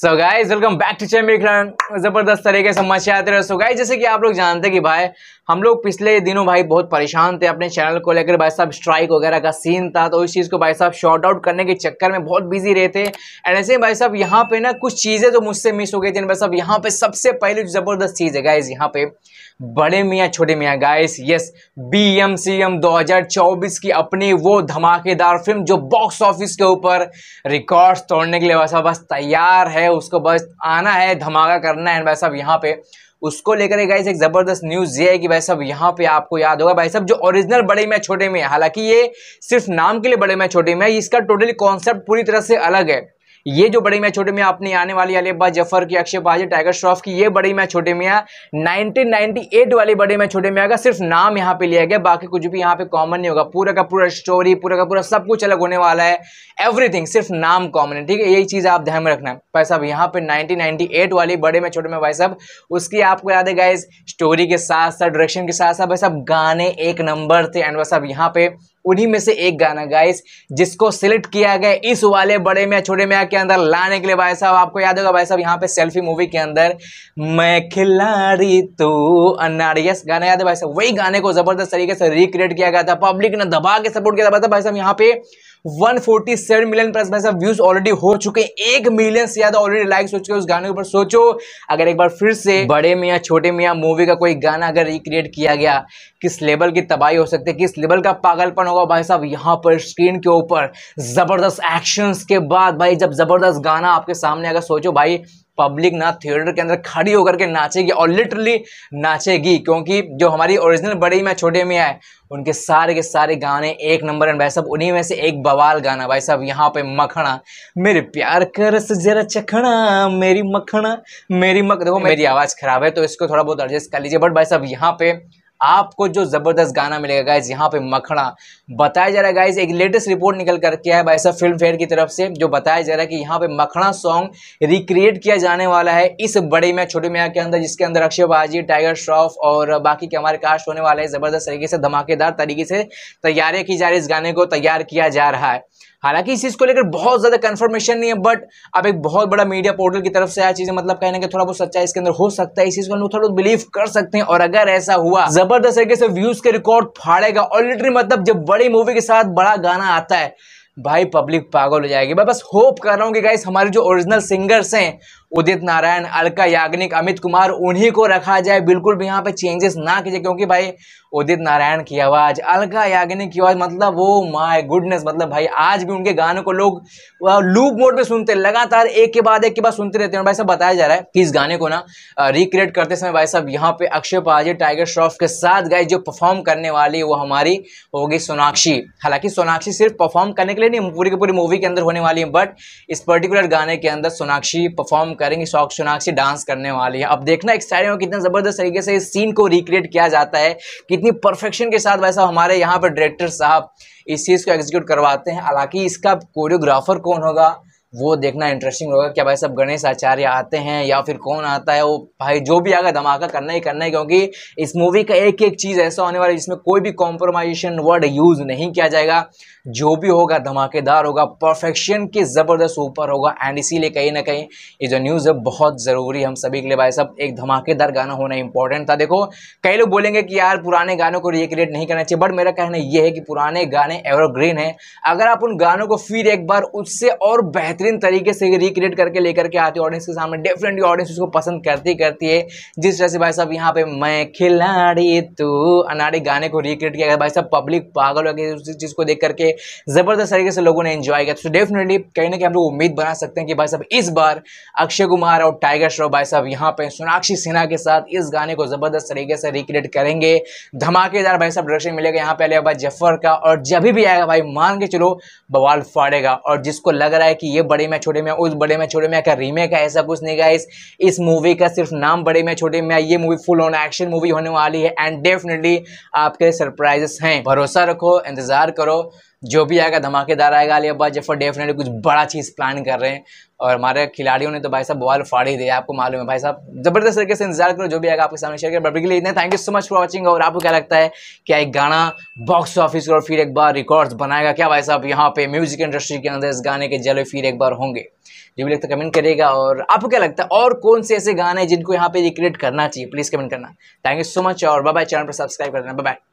so guys welcome back to चैमिकरण ज़बरदस्त तरीके से मचे आते रहे सो गाइस जैसे कि आप लोग जानते हैं कि भाई हम लोग पिछले दिनों भाई बहुत परेशान थे अपने चैनल को लेकर भाई साहब स्ट्राइक वगैरह का सीन था तो इस चीज़ को भाई साहब शॉर्ट आउट करने के चक्कर में बहुत बिजी रहे थे एंड ऐसे भाई साहब यहाँ पे ना कुछ चीज़ें तो मुझसे मिस हो गई थी भाई साहब यहाँ पे सबसे पहले ज़बरदस्त चीज़ है गाइज यहाँ पे बड़े Miyan Chhote Miyan guys yes B M C M दो हज़ार चौबीस की अपनी वो धमाकेदार फिल्म जो बॉक्स ऑफिस के ऊपर रिकॉर्ड्स तोड़ने के लिए भाई साहब बस तैयार है है उसको बस आना है धमाका करना है भाई साहब यहाँ पे उसको लेकर गाइस एक ज़बरदस्त न्यूज़ ये है कि भाई साहब यहाँ पे आपको याद होगा भाई साहब जो ओरिजिनल बड़े में छोटे में हालांकि ये सिर्फ नाम के लिए बड़े में छोटे में इसका टोटली कॉन्सेप्ट पूरी तरह से अलग है ये जो बड़ी मैच छोटे में अपनी आने वाली अब्बा जफर की अक्षय बाजी टाइगर श्रॉफ की ये बड़ी मैच छोटे में नाइनटीन एट वाली बड़े मैच छोटे में आएगा सिर्फ नाम यहाँ पे लिया गया बाकी कुछ भी यहाँ पे कॉमन नहीं होगा पूरा का पूरा स्टोरी पूरा का पूरा सब कुछ अलग होने वाला है एवरीथिंग सिर्फ नाम कॉमन है ठीक है यही चीज़ आप ध्यान में रखना है भाई साहब यहाँ पे एट वाली बड़े मैच छोटे में भाई साहब उसकी आपको याद है गाइज स्टोरी के साथ साथ डायरेक्शन के साथ साथ भाई साहब गाने एक नंबर थे एंड भाई साहब यहाँ पे उन्हीं में से एक गाना गाइस जिसको सिलेक्ट किया गया इस वाले बड़े में छोटे में के अंदर लाने के लिए भाई साहब आपको याद होगा भाई साहब यहाँ पे सेल्फी मूवी के अंदर मैं खिलाड़ी तू अनारियस गाना याद है भाई साहब वही गाने को जबरदस्त तरीके से रिक्रिएट किया गया था पब्लिक ने दबा के सपोर्ट किया था भाई साहब यहाँ पे 147 मिलियन प्लस भाई साहब व्यूज ऑलरेडी हो चुके हैं एक मिलियन से ज्यादा ऑलरेडी लाइक हो चुके हैं उस गाने के ऊपर सोचो अगर एक बार फिर से बड़े मियाँ छोटे मियाँ मूवी का कोई गाना अगर रिक्रिएट किया गया किस लेवल की तबाही हो सकती है किस लेवल का पागलपन होगा भाई साहब यहाँ पर स्क्रीन के ऊपर जबरदस्त एक्शन के बाद भाई जब जबरदस्त गाना आपके सामने अगर सोचो भाई पब्लिक ना थिएटर के अंदर खड़ी होकर के नाचेगी और लिटरली नाचेगी क्योंकि जो हमारी ओरिजिनल बड़ी में छोटे में आए उनके सारे के सारे गाने एक नंबर एंड भाई साहब उन्हीं में से एक बवाल गाना भाई साहब यहाँ पे मखना मेरे प्यार कर जरा चखना मेरी मखना मेरी मख देखो मेरी आवाज़ ख़राब है तो इसको थोड़ा बहुत एडजस्ट कर लीजिए बट भाई साहब यहाँ पे आपको जो ज़बरदस्त गाना मिलेगा गाइज यहाँ पे मखड़ा बताया जा रहा है गाइज एक लेटेस्ट रिपोर्ट निकल कर किया है भाई साहब फिल्म फेयर की तरफ से जो बताया जा रहा है कि यहाँ पे मखड़ा सॉन्ग रिक्रिएट किया जाने वाला है इस बड़े में छोटे में के अंदर जिसके अंदर अक्षय बाजी टाइगर श्रॉफ और बाकी के हमारे कास्ट होने वाले हैं ज़बरदस्त तरीके से धमाकेदार तरीके से तैयारियां की जा रही है इस गाने को तैयार किया जा रहा है हालांकि इस चीज़ को लेकर बहुत ज़्यादा कंफर्मेशन नहीं है बट अब एक बहुत बड़ा मीडिया पोर्टल की तरफ से आया चीज़ें मतलब कहने के थोड़ा बहुत सच्चाई इसके अंदर हो सकता है इस चीज़ को हम थोड़ा बहुत बिलीव कर सकते हैं और अगर ऐसा हुआ जबरदस्त तरीके से व्यूज़ के रिकॉर्ड फाड़ेगा और लिटरी मतलब जब बड़ी मूवी के साथ बड़ा गाना आता है भाई पब्लिक पागल हो जाएगी मैं बस होप कर रहा हूँ कि गाइस हमारे जो ओरिजिनल सिंगर्स हैं उदित नारायण अलका याग्निक अमित कुमार उन्हीं को रखा जाए बिल्कुल भी यहाँ पे चेंजेस ना कीजिए क्योंकि भाई उदित नारायण की आवाज़ अलका याग्निक की आवाज़ मतलब वो माय गुडनेस मतलब भाई आज भी उनके गानों को लोग लूप मोड में सुनते लगातार एक के बाद एक के बाद सुनते रहते हैं भाई साहब बताया जा रहा है कि इस गाने को ना रिक्रिएट करते समय भाई साहब यहाँ पे अक्षय पाजी टाइगर श्रॉफ के साथ गए जो परफॉर्म करने वाली वो हमारी होगी सोनाक्षी हालांकि सोनाक्षी सिर्फ परफॉर्म करने के लिए नहीं पूरी की पूरी मूवी के अंदर होने वाली है बट इस पर्टिकुलर गाने के अंदर सोनाक्षी परफॉर्म करेंगे शौक सोनाक्षी डांस करने वाली है अब देखना एक साइड में कितना ज़बरदस्त तरीके से इस सीन को रिक्रिएट किया जाता है कितनी परफेक्शन के साथ वैसा हमारे यहाँ पर डायरेक्टर साहब इस चीज़ को एग्जीक्यूट करवाते हैं हालांकि इसका कोरियोग्राफर कौन होगा वो देखना इंटरेस्टिंग होगा क्या भाई सब गणेश आचार्य आते हैं या फिर कौन आता है वो भाई जो भी आगे धमाका करना ही करना है क्योंकि इस मूवी का एक एक चीज़ ऐसा होने वाला है जिसमें कोई भी कॉम्प्रोमाइजेशन वर्ड यूज़ नहीं किया जाएगा जो भी होगा धमाकेदार होगा परफेक्शन के ज़बरदस्त ऊपर होगा एंड इसीलिए कहीं ना कहीं ये जो न्यूज़ है बहुत ज़रूरी हम सभी के लिए भाई साहब एक धमाकेदार गाना होना इंपॉर्टेंट था देखो कई लोग बोलेंगे कि यार पुराने गानों को रिक्रिएट नहीं करना चाहिए बट मेरा कहना यह है कि पुराने गाने एवरग्रीन है अगर आप उन गानों को फिर एक बार उससे और बेहतरीन तरीके से रिक्रिएट करके लेकर के आते ऑडियंस के सामने डेफिनेटली ऑडियंस उसको पसंद करती करती है जिस तरह से भाई साहब यहाँ पे मैं खिलाड़ी तू अनाड़ी गाने को रिक्रिएट किया गया भाई साहब पब्लिक पागल हो गई उस चीज़ को देख करके ज़बरदस्त तरीके से लोगों ने एंजॉय किया तो डेफिनेटली कहीं ना कहीं हम लोग उम्मीद बना सकते हैं कि भाई साहब इस बार अक्षय कुमार और टाइगर श्रॉफ भाई साहब यहाँ पे सोनाक्षी सिन्हा के साथ इस गाने को ज़बरदस्त तरीके से रिक्रिएट करेंगे धमाकेदार भाई साहब डायरेक्शन मिलेगा यहाँ पे आलिया भाई जफर का और जब भी आएगा भाई मान के चलो बवाल फाड़ेगा और जिसको लग रहा है कि ये बड़े में छोटे में उस बड़े में छोटे में रीमेक है ऐसा कुछ नहीं गया इस मूवी का सिर्फ नाम बड़े में छोटे में ये movie full on action movie होने वाली है एंड डेफिनेटली आपके सरप्राइजेस हैं भरोसा रखो इंतज़ार करो जो भी आएगा धमाकेदार आएगा अली अब्बास जफर डेफिनेटली कुछ बड़ा चीज़ प्लान कर रहे हैं और हमारे खिलाड़ियों ने तो भाई साहब बॉल फाड़ ही दिया आपको मालूम है भाई साहब जबरदस्त तरीके से इंतजार करो जो भी आएगा आपके सामने शेयर कर बट के लिए इतना thank you so much for watching और आपको क्या लगता है क्या एक गाना बॉक्स ऑफिस और फिर एक बार रिकॉर्ड्स बनाएगा क्या भाई साहब यहाँ पे म्यूजिक इंडस्ट्री के अंदर इस गाने के जले फिर एक बार होंगे जो भी लगता है कमेंट करेगा और आपको क्या लगता है और कौन से ऐसे गाने जिनको यहाँ पे रिक्रिएट करना चाहिए प्लीज़ कमेंट करना थैंक यू सो मच और बाय चैनल पर सब्सक्राइब कर देना बाय